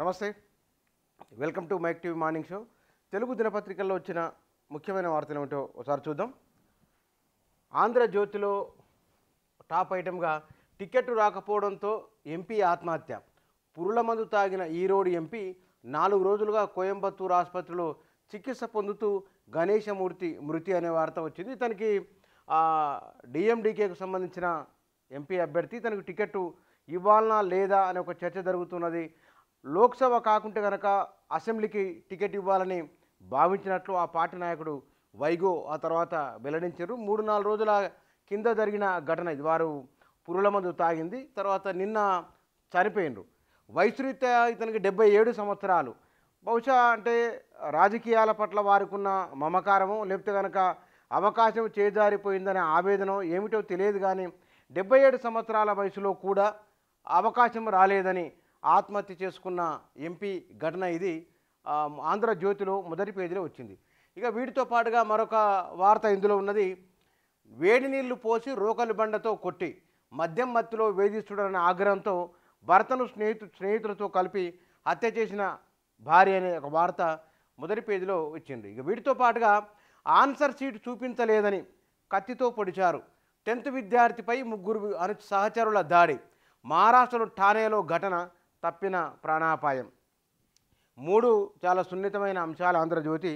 నమస్తే welcome to Mike TV morning show Telugu దినపత్రికల్లో వచ్చిన ముఖ్యమైన వార్తలు ఏమిటో ఒకసారి చూద్దాం ఆంధ్రజ్యోతిలో టాప్ ఐటెంగా టికెట్ రాకపోవడంతో ఎంపీ ఆత్మహత్య పురుల మందు తాగిన ఈరోడు ఎంపీ నాలుగు రోజులుగా కోయంబత్తూరు ఆసుపత్రిలో చికిత్స పొందుతూ గణేశమూర్తి మృతి అనే వార్త వచ్చింది తనకి డిఎండికేకు సంబంధించిన ఎంపీ అభ్యర్థి తనకు టికెట్ ఇవ్వాలనా లేదా అనే ఒక చర్చ జరుగుతున్నది లోక్సభ కాకుంటే కనుక అసెంబ్లీకి టికెట్ ఇవ్వాలని భావించినట్లు ఆ పార్టీ నాయకుడు వైగో ఆ తర్వాత వెల్లడించారు మూడు నాలుగు రోజుల కింద జరిగిన ఘటన ఇది వారు పురుల మందు తాగింది తర్వాత నిన్న చనిపోయినరు వయసురీత్యా ఇతనికి డెబ్బై ఏడు సంవత్సరాలు బహుశా అంటే రాజకీయాల పట్ల వారికున్న మమకారము లేకపోతే కనుక అవకాశం చేజారిపోయిందనే ఆవేదన ఏమిటో తెలియదు కానీ డెబ్బై ఏడు సంవత్సరాల వయసులో కూడా అవకాశం రాలేదని ఆత్మహత్య చేసుకున్న ఎంపీ ఘటన ఇది ఆంధ్రజ్యోతిలో మొదటి పేజీలో వచ్చింది ఇక వీటితో పాటుగా మరొక వార్త ఇందులో ఉన్నది వేడి నీళ్లు పోసి రోకలి బండతో కొట్టి మద్యం మత్తులో వేధిస్తుడన్న ఆగ్రహంతో భర్తను స్నేహితు స్నేహితులతో కలిపి హత్య చేసిన భార్య అనే ఒక వార్త మొదటి పేజీలో వచ్చింది ఇక వీటితో పాటుగా ఆన్సర్ షీట్ చూపించలేదని కత్తితో పొడిచారు టెన్త్ విద్యార్థిపై ముగ్గురు సహచరుల దాడి మహారాష్ట్రలో ఠానేలో ఘటన తప్పిన ప్రాణాపాయం మూడు చాలా సున్నితమైన అంశాలు ఆంధ్రజ్యోతి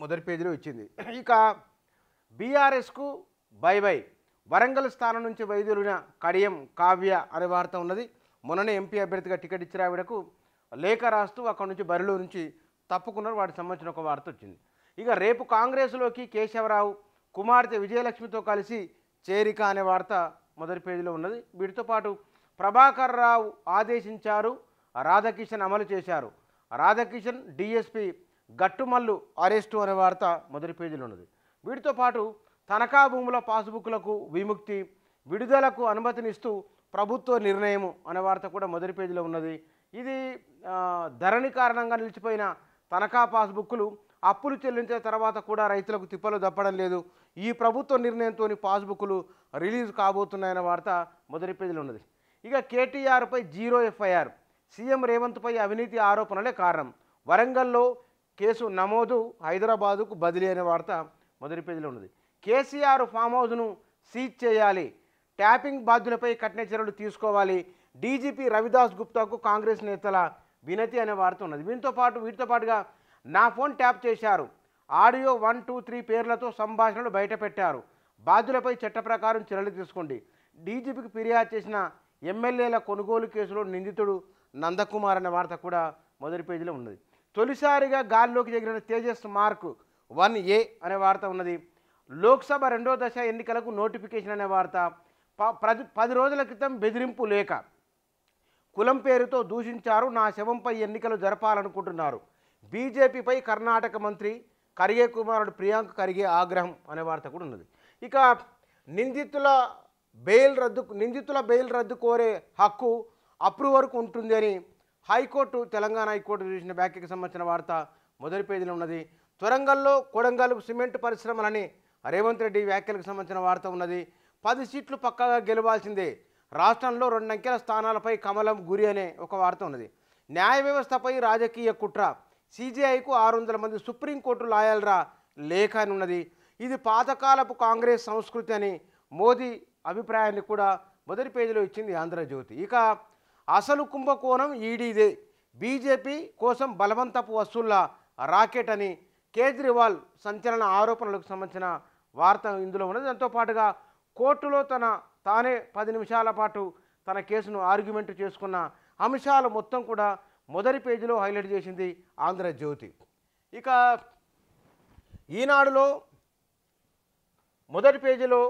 మొదటి పేజీలో ఇచ్చింది ఇక బీఆర్ఎస్కు బై బై వరంగల్ స్థానం నుంచి వైద్యులైన కడియం కావ్య అనే వార్త ఉన్నది మొన్ననే ఎంపీ అభ్యర్థిగా టికెట్ ఇచ్చిన ఆవిడకు లేఖ రాస్తూ అక్కడి నుంచి బరిలో నుంచి తప్పుకున్నారు వాటికి సంబంధించిన ఒక వార్త వచ్చింది ఇక రేపు కాంగ్రెస్లోకి కేశవరావు కుమార్తె విజయలక్ష్మితో కలిసి చేరిక అనే వార్త మొదటి పేజీలో ఉన్నది వీటితో పాటు ప్రభాకర్ రావు ఆదేశించారు రాధాకిషన్ అమలు చేశారు రాధాకిషన్ డిఎస్పి గట్టుమల్లు అరెస్టు అనే వార్త మొదటి పేజీలో ఉన్నది వీటితో పాటు తనఖా భూముల పాస్బుక్లకు విముక్తి విడుదలకు అనుమతినిస్తూ ప్రభుత్వ నిర్ణయం అనే వార్త కూడా మొదటి పేజీలో ఉన్నది ఇది ధరణి కారణంగా నిలిచిపోయిన తనఖా పాస్బుక్లు అప్పులు చెల్లించిన తర్వాత కూడా రైతులకు తిప్పలు దప్పడం లేదు ఈ ప్రభుత్వ నిర్ణయంతో పాస్బుక్లు రిలీజ్ కాబోతున్నాయనే వార్త మొదటి పేజీలో ఉన్నది ఇక కేటీఆర్పై జీరో ఎఫ్ఐఆర్ సీఎం రేవంత్పై అవినీతి ఆరోపణలే కారణం వరంగల్లో కేసు నమోదు హైదరాబాదుకు బదిలీ అనే వార్త మొదటి పేజీలో ఉన్నది కేసీఆర్ ఫామ్ హౌస్ను సీజ్ చేయాలి ట్యాపింగ్ బాధ్యులపై కఠిన చర్యలు తీసుకోవాలి డీజీపీ రవిదాస్ గుప్తాకు కాంగ్రెస్ నేతల వినతి అనే వార్త ఉన్నది వీటితో పాటు వీటితో పాటుగా నా ఫోన్ ట్యాప్ చేశారు ఆడియో వన్ టూ త్రీ పేర్లతో సంభాషణలు బయటపెట్టారు బాధ్యులపై చట్ట ప్రకారం చర్యలు తీసుకోండి డీజీపీకి ఫిర్యాదు చేసిన ఎమ్మెల్యేల కొనుగోలు కేసులో నిందితుడు నందకుమార్ అనే వార్త కూడా మొదటి పేజీలో ఉన్నది తొలిసారిగా గాల్లోకి జరిగిన తేజస్ మార్క్ వన్ ఏ అనే వార్త ఉన్నది లోక్సభ రెండో దశ ఎన్నికలకు నోటిఫికేషన్ అనే వార్త పది రోజుల క్రితం బెదిరింపు లేఖ కులం పేరుతో దూషించారు నా శవంపై ఎన్నికలు జరపాలనుకుంటున్నారు బీజేపీపై కర్ణాటక మంత్రి కరిగే కుమారుడు ప్రియాంక కరిగే ఆగ్రహం అనే వార్త కూడా ఉన్నది ఇక నిందితుల బెయిల్ రద్దు నిందితుల బెయిల్ రద్దు కోరే హక్కు అప్రూవర్కు ఉంటుంది అని హైకోర్టు తెలంగాణ హైకోర్టు చూసిన వ్యాఖ్యకు సంబంధించిన వార్త మొదటి పేజీలో ఉన్నది త్వరంగల్లో కొడంగల్ సిమెంట్ పరిశ్రమలని రేవంత్ రెడ్డి వ్యాఖ్యలకు సంబంధించిన వార్త ఉన్నది పది సీట్లు పక్కాగా గెలవాల్సిందే రాష్ట్రంలో అంకెల స్థానాలపై కమలం గురి అనే ఒక వార్త ఉన్నది న్యాయ వ్యవస్థపై రాజకీయ కుట్ర సీజీఐకు ఆరు వందల మంది సుప్రీంకోర్టు లాయల్రా లేఖ అని ఉన్నది ఇది పాతకాలపు కాంగ్రెస్ సంస్కృతి అని మోదీ అభిప్రాయాన్ని కూడా మొదటి పేజీలో ఇచ్చింది ఆంధ్రజ్యోతి ఇక అసలు కుంభకోణం ఈడీదే బీజేపీ కోసం బలవంతపు వసూళ్ల రాకెట్ అని కేజ్రీవాల్ సంచలన ఆరోపణలకు సంబంధించిన వార్త ఇందులో ఉన్నది దాంతో పాటుగా కోర్టులో తన తానే పది నిమిషాల పాటు తన కేసును ఆర్గ్యుమెంట్ చేసుకున్న అంశాలు మొత్తం కూడా మొదటి పేజీలో హైలైట్ చేసింది ఆంధ్రజ్యోతి ఇక ఈనాడులో మొదటి పేజీలో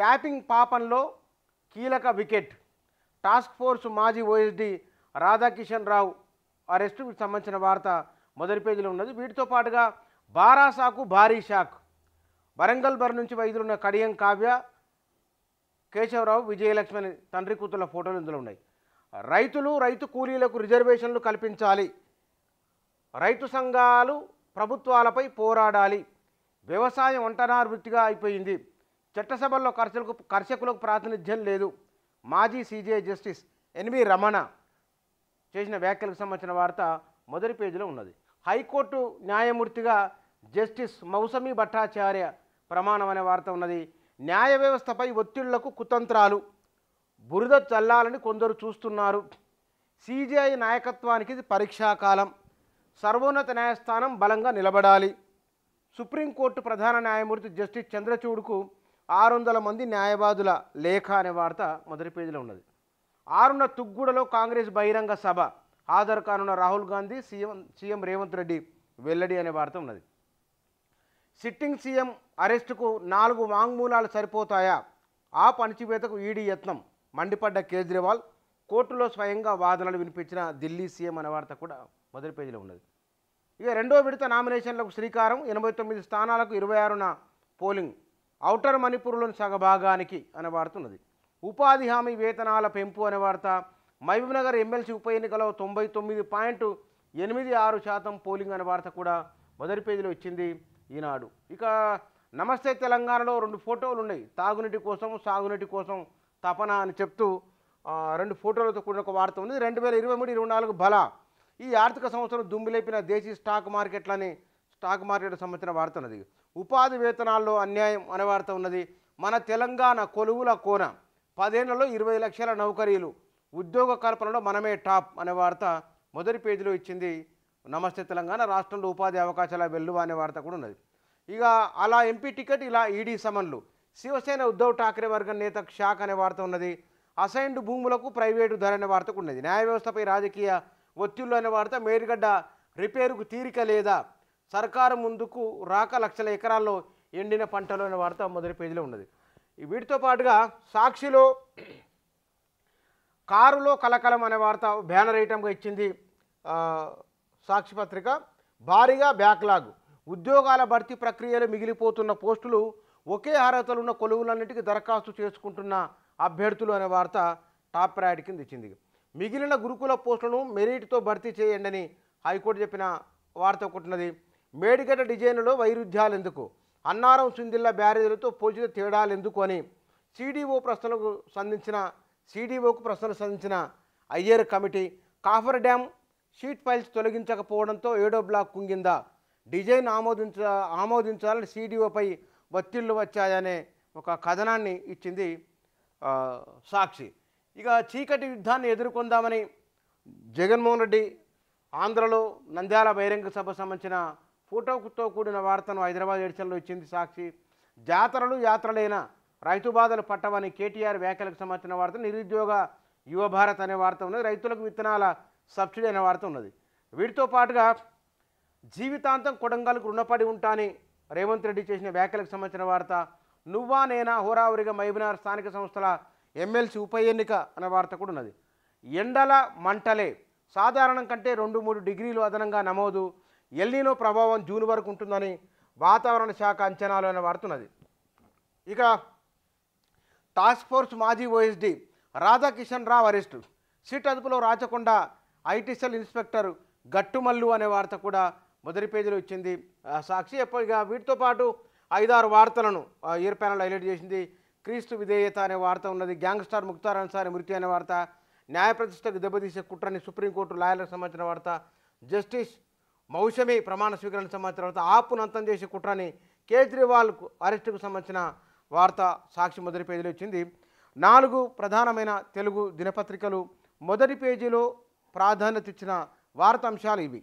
ట్యాపింగ్ పాపంలో కీలక వికెట్ టాస్క్ ఫోర్స్ మాజీ ఓఎస్డి రాధాకిషన్ రావు అరెస్టు సంబంధించిన వార్త మొదటి పేజీలో ఉన్నది వీటితో పాటుగా బారాసాకు భారీ షాక్ వరంగల్ బర్ నుంచి వైద్యులున్న కడియం కావ్య కేశవరావు విజయలక్ష్మి తండ్రి కూతుల ఫోటోలు ఇందులో ఉన్నాయి రైతులు రైతు కూలీలకు రిజర్వేషన్లు కల్పించాలి రైతు సంఘాలు ప్రభుత్వాలపై పోరాడాలి వ్యవసాయం ఒంటనార్ వృత్తిగా అయిపోయింది చట్టసభల్లో కర్షకులకు కర్షకులకు ప్రాతినిధ్యం లేదు మాజీ సీజీఐ జస్టిస్ ఎన్వి రమణ చేసిన వ్యాఖ్యలకు సంబంధించిన వార్త మొదటి పేజీలో ఉన్నది హైకోర్టు న్యాయమూర్తిగా జస్టిస్ మౌసమి భట్టాచార్య ప్రమాణం అనే వార్త ఉన్నది న్యాయ వ్యవస్థపై ఒత్తిళ్లకు కుతంత్రాలు బురద చల్లాలని కొందరు చూస్తున్నారు సీజీఐ నాయకత్వానికి ఇది పరీక్షాకాలం సర్వోన్నత న్యాయస్థానం బలంగా నిలబడాలి సుప్రీంకోర్టు ప్రధాన న్యాయమూర్తి జస్టిస్ చంద్రచూడ్కు ఆరు వందల మంది న్యాయవాదుల లేఖ అనే వార్త మొదటి పేజీలో ఉన్నది ఆరున్న తుగ్గుడలో కాంగ్రెస్ బహిరంగ సభ ఆధార్ కానున్న రాహుల్ గాంధీ సీఎం సీఎం రేవంత్ రెడ్డి వెల్లడి అనే వార్త ఉన్నది సిట్టింగ్ సీఎం అరెస్టుకు నాలుగు వాంగ్మూలాలు సరిపోతాయా ఆ పనిచివేతకు ఈడీ యత్నం మండిపడ్డ కేజ్రీవాల్ కోర్టులో స్వయంగా వాదనలు వినిపించిన ఢిల్లీ సీఎం అనే వార్త కూడా మొదటి పేజీలో ఉన్నది ఇక రెండో విడత నామినేషన్లకు శ్రీకారం ఎనభై తొమ్మిది స్థానాలకు ఇరవై ఆరున పోలింగ్ ఔటర్ మణిపూర్లోని సగభాగానికి అనే వాడుతున్నది ఉపాధి హామీ వేతనాల పెంపు అనే వార్త మహబూబ్నగర్ ఎమ్మెల్సీ ఉప ఎన్నికలో తొంభై తొమ్మిది పాయింట్ ఎనిమిది ఆరు శాతం పోలింగ్ అనే వార్త కూడా మొదటి పేజీలో ఇచ్చింది ఈనాడు ఇక నమస్తే తెలంగాణలో రెండు ఫోటోలు ఉన్నాయి తాగునీటి కోసం సాగునీటి కోసం తపన అని చెప్తూ రెండు ఫోటోలతో కూడిన ఒక వార్త ఉంది రెండు వేల ఇరవై మూడు ఇరవై నాలుగు బల ఈ ఆర్థిక సంవత్సరం దుమ్మిలేపిన దేశీ స్టాక్ మార్కెట్లని స్టాక్ మార్కెట్ సంబంధించిన వార్త ఉన్నది ఉపాధి వేతనాల్లో అన్యాయం అనే వార్త ఉన్నది మన తెలంగాణ కొలువుల కోన పదేళ్లలో ఇరవై లక్షల నౌకరీలు ఉద్యోగ కల్పనలో మనమే టాప్ అనే వార్త మొదటి పేజీలో ఇచ్చింది నమస్తే తెలంగాణ రాష్ట్రంలో ఉపాధి అవకాశాల వెల్లువ అనే వార్త కూడా ఉన్నది ఇక అలా ఎంపీ టికెట్ ఇలా ఈడీ సమన్లు శివసేన ఉద్ధవ్ ఠాక్రే వర్గం నేత షాక్ అనే వార్త ఉన్నది అసైన్డ్ భూములకు ప్రైవేటు ధర అనే వార్త ఉన్నది న్యాయ వ్యవస్థపై రాజకీయ ఒత్తిళ్లు అనే వార్త మేరుగడ్డ రిపేరుకు తీరిక లేదా సర్కారు ముందుకు రాక లక్షల ఎకరాల్లో ఎండిన పంటలు అనే వార్త మొదటి పేజీలో ఉన్నది వీటితో పాటుగా సాక్షిలో కారులో కలకలం అనే వార్త బ్యానర్ ఐటమ్గా ఇచ్చింది సాక్షి పత్రిక భారీగా బ్యాక్లాగ్ ఉద్యోగాల భర్తీ ప్రక్రియలు మిగిలిపోతున్న పోస్టులు ఒకే అర్హతలు ఉన్న కొలువులన్నిటికీ దరఖాస్తు చేసుకుంటున్న అభ్యర్థులు అనే వార్త టాప్ ప్రయారిటీ కింద ఇచ్చింది మిగిలిన గురుకుల పోస్టులను మెరిట్తో భర్తీ చేయండి అని హైకోర్టు చెప్పిన వార్త ఉన్నది మేడిగడ్డ డిజైన్లో వైరుధ్యాలెందుకు అన్నారం సుందిల్ల బ్యారేజీలతో తేడాలు ఎందుకు అని సిడిఓ ప్రశ్నలకు సంధించిన సిడిఓకు ప్రశ్నలు సంధించిన Iyer committee coffer dam sheet files తొలగించకపోవడంతో ఏడో బ్లాక్ కుంగిందా డిజైన్ ఆమోదించ ఆమోదించాలని సిడిఓపై ఒత్తిళ్లు వచ్చాయనే ఒక కథనాన్ని ఇచ్చింది సాక్షి ఇక చీకటి యుద్ధాన్ని ఎదుర్కొందామని జగన్మోహన్ రెడ్డి ఆంధ్రలో నంద్యాల బహిరంగ సభ సంబంధించిన ఫోటోతో కూడిన వార్తను హైదరాబాద్ ఎడిషన్లో ఇచ్చింది సాక్షి జాతరలు యాత్రలైనా రైతు బాధలు పట్టవని కేటీఆర్ వ్యాఖ్యలకు సంబంధించిన వార్త నిరుద్యోగ యువ భారత్ అనే వార్త ఉన్నది రైతులకు విత్తనాల సబ్సిడీ అనే వార్త ఉన్నది వీటితో పాటుగా జీవితాంతం కొడంగల్కు రుణపడి ఉంటాని రేవంత్ రెడ్డి చేసిన వ్యాఖ్యలకు సంబంధించిన వార్త నువ్వా నేనా హోరావరిగా మైబినార్ స్థానిక సంస్థల ఎమ్మెల్సీ ఉప ఎన్నిక అనే వార్త కూడా ఉన్నది ఎండల మంటలే సాధారణం కంటే రెండు మూడు డిగ్రీలు అదనంగా నమోదు ఎల్నీనో ప్రభావం జూన్ వరకు ఉంటుందని వాతావరణ శాఖ అంచనాలు అని పడుతున్నది ఇక టాస్క్ ఫోర్స్ మాజీ OSD Radhakishan Rao arrest SIT అదుపులో రాచకొండ ఐటీసెల్ ఇన్స్పెక్టర్ గట్టుమల్లు అనే వార్త కూడా మొదటి పేజీలో ఇచ్చింది సాక్షి ఎప్పటిగా వీటితో పాటు ఐదారు వార్తలను ఇయర్ ప్యానల్ హైలైట్ చేసింది క్రీస్తు విధేయత అనే వార్త ఉన్నది గ్యాంగ్స్టార్ ముక్తార్ అన్సారి మృతి అనే వార్త న్యాయ ప్రతిష్టకు దెబ్బతీసే కుట్రని సుప్రీంకోర్టు లాయర్లకు సంబంధించిన వార్త జస్టిస్ మౌసమి ప్రమాణ స్వీకరణ సంబంధించిన తర్వాత అంతం చేసే కుట్రని కేజ్రీవాల్ అరెస్టుకు సంబంధించిన వార్త సాక్షి మొదటి పేజీలో ఇచ్చింది నాలుగు ప్రధానమైన తెలుగు దినపత్రికలు మొదటి పేజీలో ప్రాధాన్యత ఇచ్చిన వార్తాంశాలు ఇవి